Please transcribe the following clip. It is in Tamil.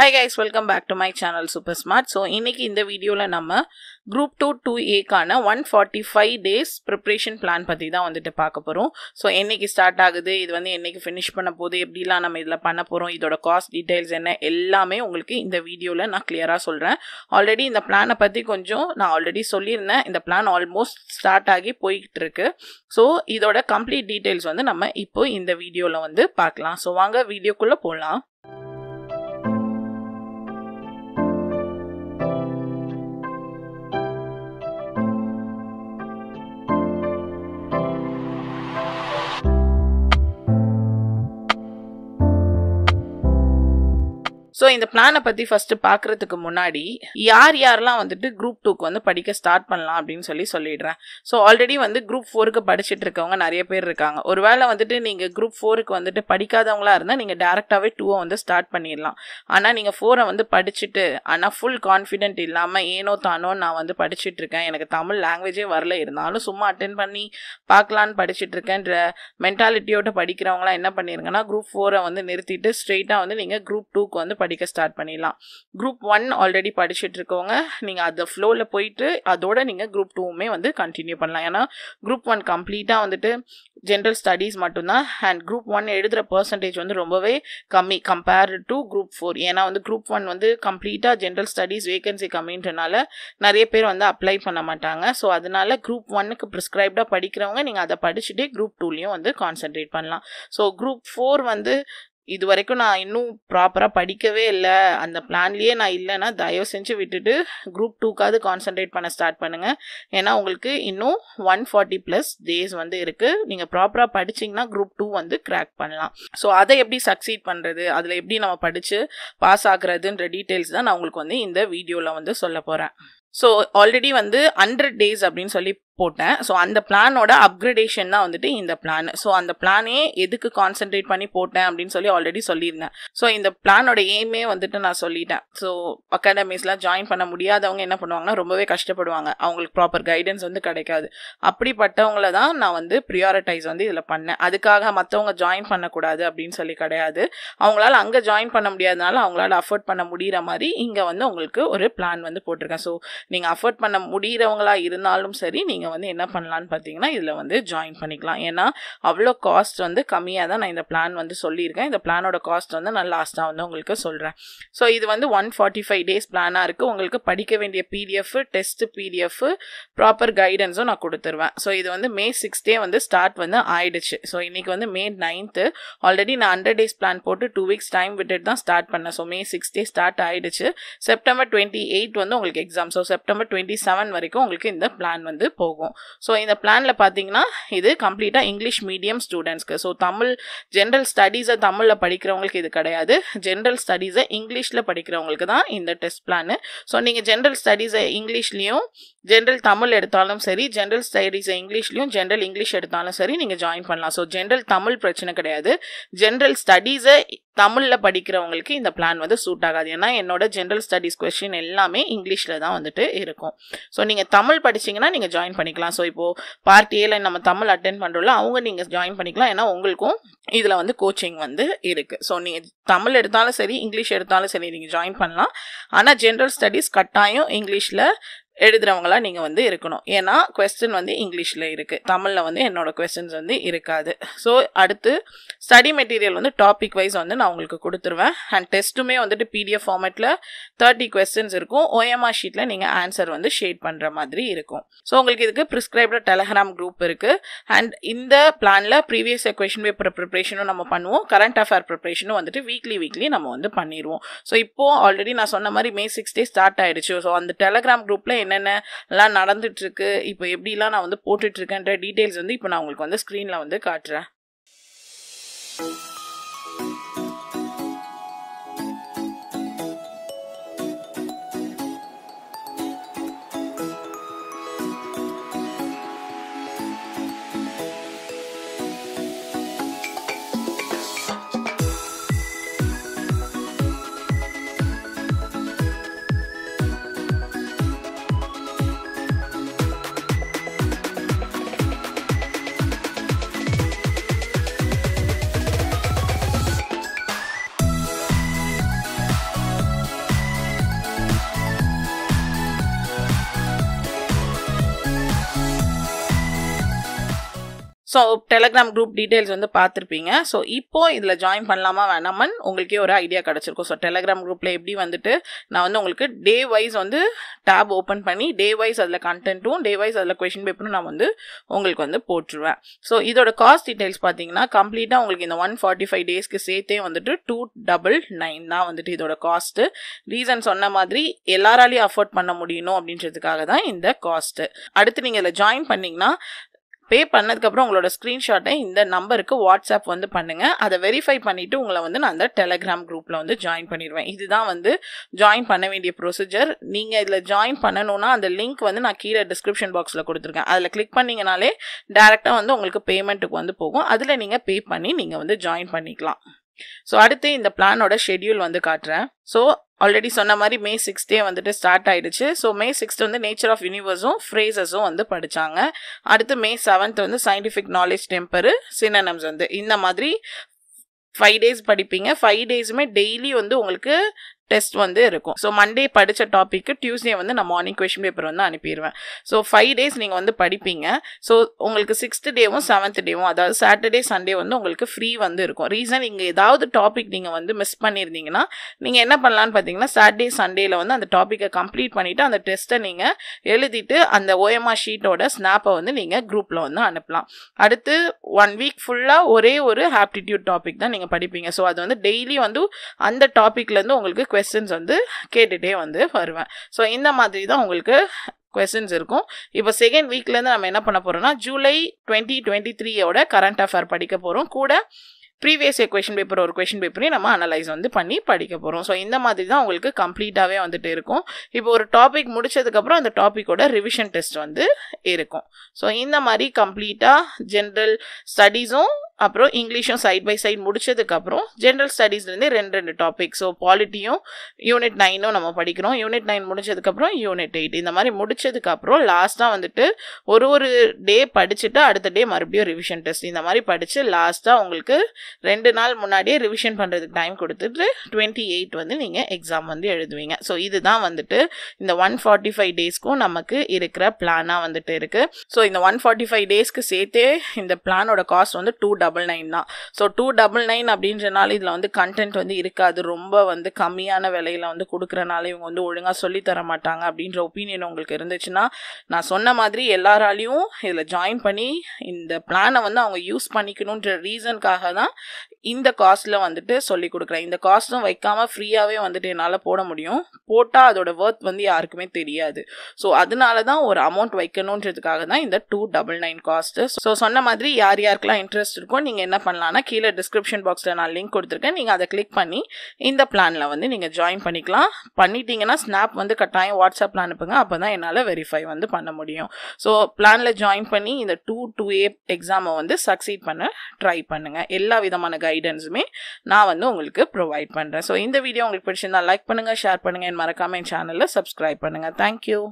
high guys welcome back to my channel super smart so இன்றைக்கி இந்த வீடியோவில் நம்ம குரூப் டூ டூ ஏக்கான one forty five days preparation plan பற்றி தான் வந்துட்டு பார்க்க போகிறோம் ஸோ என்றைக்கு ஸ்டார்ட் ஆகுது இது வந்து என்றைக்கு ஃபினிஷ் பண்ண போகுது எப்படிலாம் நம்ம இதில் பண்ண போகிறோம் இதோட காஸ்ட் டீட்டெயில்ஸ் என்ன எல்லாமே உங்களுக்கு இந்த வீடியோவில் நான் கிளியராக சொல்கிறேன் ஆல்ரெடி இந்த பிளானை பற்றி கொஞ்சம் நான் ஆல்ரெடி சொல்லியிருந்தேன் இந்த பிளான் ஆல்மோஸ்ட் ஸ்டார்ட் ஆகி போய்கிட்டு இருக்கு ஸோ இதோட கம்ப்ளீட் டீட்டெயில்ஸ் வந்து நம்ம இப்போ இந்த வீடியோவில் வந்து பார்க்கலாம் ஸோ வாங்க வீடியோக்குள்ளே போகலாம் ஸோ இந்த பிளானை பற்றி ஃபஸ்ட்டு பார்க்குறதுக்கு முன்னாடி யார் யாரெல்லாம் வந்துட்டு குரூப் டூக்கு வந்து படிக்க ஸ்டார்ட் பண்ணலாம் அப்படின்னு சொல்லி சொல்லிடுறேன் ஸோ ஆல்ரெடி வந்து குரூப் ஃபோருக்கு படிச்சுட்டு இருக்கவங்க நிறைய பேர் இருக்காங்க ஒருவேளை வந்துட்டு நீங்கள் குரூப் ஃபோருக்கு வந்துட்டு படிக்காதவங்களா இருந்தால் நீங்கள் டேரெக்டாகவே டூவை வந்து ஸ்டார்ட் பண்ணிடலாம் ஆனால் நீங்கள் ஃபோரை வந்து படிச்சுட்டு ஆனால் ஃபுல் கான்ஃபிடென்ட் இல்லாமல் ஏனோ தானோ நான் வந்து படிச்சுட்டு இருக்கேன் எனக்கு தமிழ் லாங்குவேஜே வரல இருந்தாலும் சும்மா அட்டன் பண்ணி பார்க்கலான்னு படிச்சுட்டு இருக்கேன்ற மென்டாலிட்டியோட படிக்கிறவங்களாம் என்ன பண்ணிருங்கன்னா குரூப் ஃபோரை வந்து நிறுத்திட்டு ஸ்ட்ரெயிட்டாக வந்து நீங்கள் குரூப் டூக்கு வந்து படிக்க ஸ்டார்ட் பண்ணிடலாம் குரூப் ஒன் ஆல்ரெடி படிச்சுட்டு இருக்கவங்க நீங்கள் அந்த ஃப்ளோவில் போயிட்டு அதோட நீங்கள் குரூப் டூவுமே வந்து கண்டினியூ பண்ணலாம் ஏன்னா குரூப் ஒன் கம்ப்ளீட்டாக வந்துட்டு ஜென்ரல் ஸ்டடீஸ் மட்டும்தான் அண்ட் குரூப் ஒன் எழுதுகிற பர்சன்டேஜ் வந்து ரொம்பவே கம்மி கம்பேர்டு டு குரூப் ஃபோர் ஏன்னா வந்து குரூப் ஒன் வந்து கம்ப்ளீட்டாக ஜென்ரல் ஸ்டடீஸ் வேகன்சி கம்மின்றனால நிறைய பேர் வந்து அப்ளை பண்ண மாட்டாங்க ஸோ அதனால குரூப் ஒன்னுக்கு ப்ரிஸ்கிரைப்டாக படிக்கிறவங்க நீங்கள் அதை படிச்சுட்டே குரூப் டூலையும் வந்து கான்சென்ட்ரேட் பண்ணலாம் ஸோ குரூப் ஃபோர் வந்து இது வரைக்கும் நான் இன்னும் ப்ராப்பராக படிக்கவே இல்லை அந்த பிளான்லேயே நான் இல்லைன்னா தயவு செஞ்சு விட்டுட்டு குரூப் டூக்காவது கான்சன்ட்ரேட் பண்ண ஸ்டார்ட் பண்ணுங்கள் ஏன்னா உங்களுக்கு இன்னும் ஒன் ஃபார்ட்டி ப்ளஸ் டேஸ் வந்து இருக்குது நீங்கள் ப்ராப்பராக படிச்சிங்கன்னா குரூப் டூ வந்து கிராக் பண்ணலாம் ஸோ அதை எப்படி சக்சீட் பண்ணுறது அதில் எப்படி நம்ம படித்து பாஸ் ஆகுறதுன்ற டீட்டெயில்ஸ் தான் நான் உங்களுக்கு வந்து இந்த வீடியோவில் வந்து சொல்ல போகிறேன் ஸோ ஆல்ரெடி வந்து ஹண்ட்ரட் டேஸ் அப்படின்னு சொல்லி போட்டேன் ஸோ அந்த பிளானோட அப்கிரேடேஷன் தான் வந்துட்டு இந்த பிளான் ஸோ அந்த பிளானே எதுக்கு கான்சென்ட்ரேட் பண்ணி போட்டேன் அப்படின்னு சொல்லி ஆல்ரெடி சொல்லியிருந்தேன் ஸோ இந்த பிளானோட எய்மே வந்துட்டு நான் சொல்லிட்டேன் ஸோ அகாடமிஸ்லாம் ஜாயின் பண்ண முடியாதவங்க என்ன பண்ணுவாங்கன்னா ரொம்பவே கஷ்டப்படுவாங்க அவங்களுக்கு ப்ராப்பர் கைடன்ஸ் வந்து கிடைக்காது அப்படிப்பட்டவங்கள தான் நான் வந்து ப்ரியாரிட்டைஸ் வந்து இதில் பண்ணேன் அதுக்காக மற்றவங்க ஜாயின் பண்ணக்கூடாது அப்படின்னு சொல்லி கிடையாது அவங்களால அங்கே ஜாயின் பண்ண முடியாதனால அவங்களால அஃபோர்ட் பண்ண முடிகிற மாதிரி இங்கே வந்து உங்களுக்கு ஒரு பிளான் வந்து போட்டிருக்கேன் ஸோ நீங்கள் அஃபோர்ட் பண்ண முடிகிறவங்களா இருந்தாலும் சரி நீங்கள் நீங்கள் வந்து என்ன பண்ணலான்னு பார்த்தீங்கன்னா இதில் வந்து ஜாயின் பண்ணிக்கலாம் ஏன்னா அவ்வளோ காஸ்ட் வந்து கம்மியாக தான் நான் இந்த பிளான் வந்து சொல்லியிருக்கேன் இந்த பிளானோட காஸ்ட் வந்து நான் லாஸ்ட்டாக வந்து உங்களுக்கு சொல்கிறேன் ஸோ இது வந்து ஒன் ஃபார்ட்டி ஃபைவ் டேஸ் பிளானாக இருக்குது உங்களுக்கு படிக்க வேண்டிய பிடிஎஃப் டெஸ்ட் பிடிஎஃப் ப்ராப்பர் கைடன்ஸும் நான் கொடுத்துருவேன் ஸோ இது வந்து மே சிக்ஸ்டே வந்து ஸ்டார்ட் வந்து ஆயிடுச்சு ஸோ இன்றைக்கி வந்து மே நைன்த்து ஆல்ரெடி நான் ஹண்ட்ரட் டேஸ் பிளான் போட்டு டூ வீக்ஸ் டைம் விட்டுட்டு தான் ஸ்டார்ட் பண்ணேன் ஸோ மே சிக்ஸ்டே ஸ்டார்ட் ஆயிடுச்சு செப்டம்பர் டுவெண்ட்டி எயிட் வந்து உங்களுக்கு exam so September twenty seven வரைக்கும் உங்களுக்கு இந்த பிளான் வந்து போகும் போகும் ஸோ இந்த பிளானில் பார்த்தீங்கன்னா இது கம்ப்ளீட்டாக இங்கிலீஷ் மீடியம் ஸ்டூடெண்ட்ஸ்க்கு ஸோ தமிழ் ஜென்ரல் ஸ்டடீஸை தமிழில் படிக்கிறவங்களுக்கு இது கிடையாது ஜென்ரல் ஸ்டடீஸை இங்கிலீஷில் படிக்கிறவங்களுக்கு தான் இந்த டெஸ்ட் பிளானு ஸோ நீங்கள் ஜென்ரல் ஸ்டடீஸை இங்கிலீஷ்லேயும் ஜென்ரல் தமிழ் எடுத்தாலும் சரி ஜென்ரல் ஸ்டடீஸை இங்கிலீஷ்லையும் ஜென்ரல் இங்கிலீஷ் எடுத்தாலும் சரி நீங்கள் ஜாயின் பண்ணலாம் ஸோ ஜென்ரல் தமிழ் பிரச்சனை கிடையாது ஜென்ரல் ஸ்டடீஸை தமிழில் படிக்கிறவங்களுக்கு இந்த பிளான் வந்து சூட் ஆகாது ஏன்னா என்னோட ஜென்ரல் ஸ்டடீஸ் கொஷின் எல்லாமே இங்கிலீஷில் தான் வந்துட்டு இருக்கும் ஸோ நீங்கள் தமிழ் படிச்சிங்கன்னா நீங்கள் ஜாயின் பண்ணிக்கலாம் ஸோ இப்போது பார்ட் ஏல நம்ம தமிழ் அட்டன் பண்ணுறோம்ல அவங்க நீங்கள் ஜாயின் பண்ணிக்கலாம் ஏன்னா உங்களுக்கும் இதில் வந்து கோச்சிங் வந்து இருக்குது ஸோ நீங்கள் தமிழ் எடுத்தாலும் சரி இங்கிலீஷ் எடுத்தாலும் சரி நீங்கள் ஜாயின் பண்ணலாம் ஆனால் ஜென்ரல் ஸ்டடீஸ் கட்டாயம் இங்கிலீஷில் எழுதுறவங்களா நீங்கள் வந்து இருக்கணும் ஏன்னா கொஸ்டின் வந்து இங்கிலீஷில் இருக்குது தமிழில் வந்து என்னோட கொஸ்டின்ஸ் வந்து இருக்காது ஸோ அடுத்து ஸ்டடி மெட்டீரியல் வந்து டாபிக் வைஸ் வந்து நான் உங்களுக்கு கொடுத்துருவேன் அண்ட் டெஸ்ட்டுமே வந்துட்டு பிடிஎஃப் ஃபார்மேட்டில் தேர்ட்டி கொஸ்டின்ஸ் இருக்கும் ஓஎம்ஆர் ஷீட்டில் நீங்கள் ஆன்சர் வந்து ஷேட் பண்ணுற மாதிரி இருக்கும் ஸோ உங்களுக்கு இதுக்கு ப்ரிஸ்கிரைப்டு டெலகிராம் குரூப் இருக்குது அண்ட் இந்த பிளானில் ப்ரீவியஸ் கொஷின் பேப்பர் ப்ரிப்ரேஷனும் நம்ம பண்ணுவோம் கரண்ட் அஃபேர் ப்ரிப்ரேஷனும் வந்துட்டு வீக்லி வீக்லி நம்ம வந்து பண்ணிடுவோம் ஸோ இப்போது ஆல்ரெடி நான் சொன்ன மாதிரி மே சிக்ஸ் டே ஸ்டார்ட் ஆகிடுச்சு ஸோ அந்த டெலகிராம் குரூப்பில் என்னென்னலாம் நடந்துட்டுருக்கு இப்போ எப்படிலாம் நான் வந்து போட்டுட்ருக்கேன்ற டீட்டெயில்ஸ் வந்து இப்போ நான் உங்களுக்கு வந்து ஸ்க்ரீனில் வந்து காட்டுறேன் ஸோ டெலகிராம் குரூப் டீட்டெயில்ஸ் வந்து பார்த்துருப்பீங்க ஸோ இப்போ இதில் ஜாயின் பண்ணலாமா வேணாமன் உங்களுக்கே ஒரு ஐடியா கிடச்சிருக்கும் ஸோ டெலகிராம் குரூப்பில் எப்படி வந்துட்டு நான் வந்து உங்களுக்கு டே வைஸ் வந்து டேப் ஓப்பன் பண்ணி டே வைஸ் அதில் கண்டென்ட்டும் டே வைஸ் அதில் கொஷின் பேப்பரும் நான் வந்து உங்களுக்கு வந்து போட்டுருவேன் ஸோ இதோட காஸ்ட் டீட்டெயில்ஸ் பார்த்தீங்கன்னா கம்ப்ளீட்டாக உங்களுக்கு இந்த ஒன் ஃபார்ட்டி ஃபைவ் டேஸ்க்கு சேர்த்தே வந்துட்டு டூ டபுள் நைன் தான் வந்துட்டு இதோட காஸ்ட்டு ரீசன் சொன்ன மாதிரி எல்லாராலையும் அஃபோர்ட் பண்ண முடியணும் அப்படின்றதுக்காக தான் இந்த காஸ்ட்டு அடுத்து நீங்கள் இதில் ஜாயின் பண்ணிங்கன்னா பே பண்ணதுக்கப்புறம் உங்களோட ஸ்க்ரீன்ஷாட்டை இந்த நம்பருக்கு வாட்ஸ்அப் வந்து பண்ணுங்கள் அதை வெரிஃபை பண்ணிவிட்டு உங்களை வந்து நான் அந்த டெலகிராம் குரூப்பில் வந்து ஜாயின் பண்ணிடுவேன் இதுதான் வந்து ஜாயின் பண்ண வேண்டிய ப்ரொசீஜர் நீங்கள் இதில் ஜாயின் பண்ணணும்னா அந்த லிங்க் வந்து நான் கீழே டிஸ்கிரிப்ஷன் பாக்ஸில் கொடுத்துருக்கேன் அதில் கிளிக் பண்ணிங்கனாலே டேரெக்டாக வந்து உங்களுக்கு பேமெண்ட்டுக்கு வந்து போகும் அதில் நீங்கள் பே பண்ணி நீங்கள் வந்து ஜாயின் பண்ணிக்கலாம் ஸோ அடுத்து இந்த பிளானோட ஷெடியூல் வந்து காட்டுறேன் ஸோ ஆல்ரெடி சொன்ன மாதிரி மே சிக்ஸ்தே வந்துட்டு ஸ்டார்ட் ஆயிடுச்சு ஸோ மே சிக்ஸ்த் வந்து நேச்சர் ஆஃப் யூனிவர்ஸும் ஃப்ரேசஸும் வந்து படித்தாங்க அடுத்து மே செவன்த் வந்து சயின்டிஃபிக் நாலேஜ் டெம்பரு சினனம்ஸ் வந்து இந்த மாதிரி ஃபைவ் டேஸ் படிப்பீங்க ஃபைவ் டேஸுமே டெய்லி வந்து உங்களுக்கு டெஸ்ட் வந்து இருக்கும் ஸோ மண்டே படித்த டாப்பிக்கு டியூஸ்டே வந்து நான் மார்னிங் கொஷின் பேப்பர் வந்து அனுப்பிடுவேன் ஸோ ஃபைவ் டேஸ் நீங்கள் வந்து படிப்பீங்க ஸோ உங்களுக்கு சிக்ஸ்த்து டேவும் செவன்த் டேவும் அதாவது சாட்டர்டே சண்டே வந்து உங்களுக்கு ஃப்ரீ வந்து இருக்கும் ரீசன் இங்கே ஏதாவது டாபிக் நீங்கள் வந்து மிஸ் பண்ணியிருந்தீங்கன்னா நீங்கள் என்ன பண்ணலான்னு பார்த்தீங்கன்னா சாட்டர்டே சண்டேயில் வந்து அந்த டாப்பிக்கை கம்ப்ளீட் பண்ணிவிட்டு அந்த டெஸ்ட்டை நீங்கள் எழுதிட்டு அந்த ஓஎம்ஆர் ஷீட்டோட ஸ்னாப்பை வந்து நீங்கள் குரூப்பில் வந்து அனுப்பலாம் அடுத்து ஒன் வீக் ஃபுல்லாக ஒரே ஒரு ஆப்டிடியூட் டாபிக் தான் நீங்கள் படிப்பீங்க ஸோ அது வந்து டெய்லி வந்து அந்த டாப்பிக்லேருந்து உங்களுக்கு கொஸ்டின்ஸ் வந்து கேட்டுகிட்டே வந்து வருவேன் ஸோ இந்த மாதிரி தான் உங்களுக்கு கொஸ்டின்ஸ் இருக்கும் இப்போ செகண்ட் வீக்லேருந்து நம்ம என்ன பண்ண போகிறோம்னா ஜூலை டுவெண்ட்டி டுவெண்ட்டி த்ரீயோட கரண்ட் அஃபேர் படிக்க போகிறோம் கூட ப்ரீவியஸ் இயர் கொஷின் பேப்பர் ஒரு கொஷின் பேப்பரையும் நம்ம அனலைஸ் வந்து பண்ணி படிக்க போகிறோம் ஸோ இந்த மாதிரி தான் உங்களுக்கு கம்ப்ளீட்டாகவே வந்துட்டு இருக்கும் இப்போ ஒரு டாபிக் முடிச்சதுக்கப்புறம் அந்த டாப்பிக்கோட ரிவிஷன் டெஸ்ட் வந்து இருக்கும் ஸோ இந்த மாதிரி கம்ப்ளீட்டாக ஜென்ரல் ஸ்டடீஸும் அப்புறம் இங்கிலீஷும் சைட் பை சைட் முடிச்சதுக்கப்புறம் ஜென்ரல் ஸ்டடீஸ்லேருந்து ரெண்டு ரெண்டு டாபிக் ஸோ பாலிட்டியும் யூனிட் நைனும் நம்ம படிக்கிறோம் யூனிட் நைன் முடிச்சதுக்கப்புறம் யூனிட் எயிட் இந்த மாதிரி முடிச்சதுக்கப்புறம் லாஸ்ட்டாக வந்துட்டு ஒரு ஒரு டே படிச்சுட்டு அடுத்த டே மறுபடியும் ரிவிஷன் டெஸ்ட் இந்த மாதிரி படித்து லாஸ்ட்டாக உங்களுக்கு ரெண்டு நாள் முன்னாடியே ரிவிஷன் பண்ணுறதுக்கு டைம் கொடுத்துட்டு டுவெண்ட்டி எயிட் வந்து நீங்கள் எக்ஸாம் வந்து எழுதுவீங்க ஸோ இதுதான் வந்துட்டு இந்த ஒன் ஃபார்ட்டி ஃபைவ் டேஸ்க்கும் நமக்கு இருக்கிற பிளானாக வந்துட்டு இருக்குது ஸோ இந்த ஒன் ஃபார்ட்டி ஃபைவ் டேஸ்க்கு சேர்த்தே இந்த பிளானோட காஸ்ட் வந்து டூ டபுள் நைன் தான் ஸோ டூ டபுள் நைன் அப்படின்றனால இதில் வந்து கண்டென்ட் வந்து இருக்காது ரொம்ப வந்து கம்மியான விலையில் வந்து கொடுக்குறனால இவங்க வந்து ஒழுங்காக சொல்லித்தர மாட்டாங்க அப்படின்ற ஒப்பீனியன் உங்களுக்கு இருந்துச்சுன்னா நான் சொன்ன மாதிரி எல்லாராலையும் இதில் ஜாயின் பண்ணி இந்த பிளானை வந்து அவங்க யூஸ் பண்ணிக்கணுன்ற ரீசனுக்காக தான் இந்த காஸ்ட்டில் வந்துட்டு சொல்லி கொடுக்குறேன் இந்த காஸ்ட்டும் வைக்காமல் ஃப்ரீயாகவே வந்துட்டு என்னால் போட முடியும் போட்டால் அதோட ஒர்த் வந்து யாருக்குமே தெரியாது ஸோ அதனால தான் ஒரு அமௌண்ட் வைக்கணுன்றதுக்காக தான் இந்த two double nine cost so சொன்ன மாதிரி யார் யாருக்கெல்லாம் இன்ட்ரெஸ்ட் இருக்கோ நீங்கள் என்ன பண்ணலான்னா கீழே டிஸ்கிரிப்ஷன் பாக்ஸில் நான் லிங்க் கொடுத்துருக்கேன் நீங்கள் அதை கிளிக் பண்ணி இந்த பிளானில் வந்து நீங்கள் ஜாயின் பண்ணிக்கலாம் பண்ணிட்டீங்கன்னா ஸ்னாப் வந்து கட்டாயம் வாட்ஸ்அப்பில் அனுப்புங்க அப்போ தான் என்னால் வெரிஃபை வந்து பண்ண முடியும் ஸோ பிளானில் ஜாயின் பண்ணி இந்த டூ டூ ஏ எக்ஸாமை வந்து சக்சீட் பண்ண ட்ரை பண்ணுங்கள் எல்லா விதமான கைட் கைடன்ஸுமே நான் வந்து உங்களுக்கு ப்ரொவைட் பண்ணுறேன் ஸோ இந்த வீடியோ உங்களுக்கு பிடிச்சிருந்தா லைக் பண்ணுங்கள் ஷேர் பண்ணுங்கள் என் மறக்காமல் என் சேனலில் சப்ஸ்கிரைப் பண்ணுங்கள் தேங்க்யூ